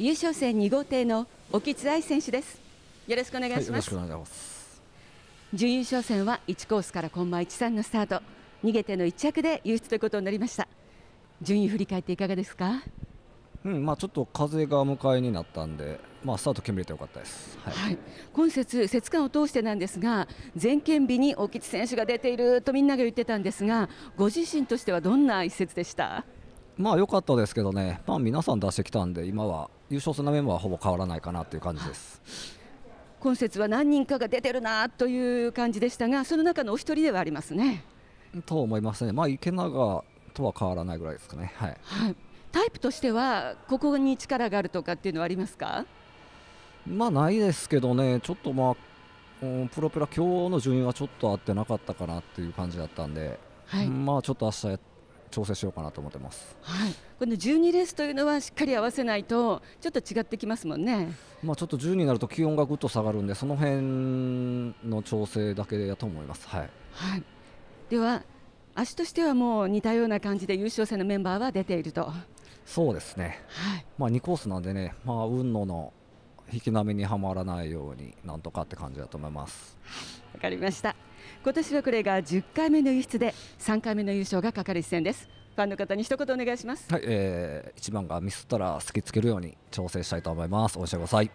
優勝戦2号艇の沖津愛選手ですよろしくお願いします、はい、します準優勝戦は1コースからコンマ13のスタート逃げての1着で優勝ということになりました順位振り返っていかがですかうんまあ、ちょっと風が向かいになったんで、まあ、スタート決めれてよかったです、はい、はい、今節、節間を通してなんですが全県日に大吉選手が出ているとみんなが言ってたんですがご自身としてはどんな一節でしたまあ良かったですけどね、まあ、皆さん出してきたんで、今は優勝するメンバーはほぼ変わらないかなという感じです。今節は何人かが出てるなという感じでしたが、その中のお一人ではありますね。と思いますね、まあ、池永とは変わらないぐらいですかね。はい、はい、タイプとしては、ここに力があるとかっていうのはありますかまあないですけどね、ちょっとまあ、プロペラ、今日の順位はちょっと合ってなかったかなっていう感じだったんで、はい、まあちょっと明日やって。調整しようかなと思ってます、はい、この12レースというのはしっかり合わせないとちょっと違ってきますもんね、まあ、ちょっと10になると気温がぐっと下がるんでその辺の調整だけだと思います。はい、はい、では足としてはもう似たような感じで優勝戦のメンバーは出ているとそうですね、はいまあ、2コースなんでね、まあ、運野の引き波にはまらないようになんとかって感じだと思います。わ、かりました今年はこれが10回目の輸出で3回目の優勝がかかる一戦ですファンの方に一言お願いしますはい、えー、一番がミスったら突きつけるように調整したいと思います応援してください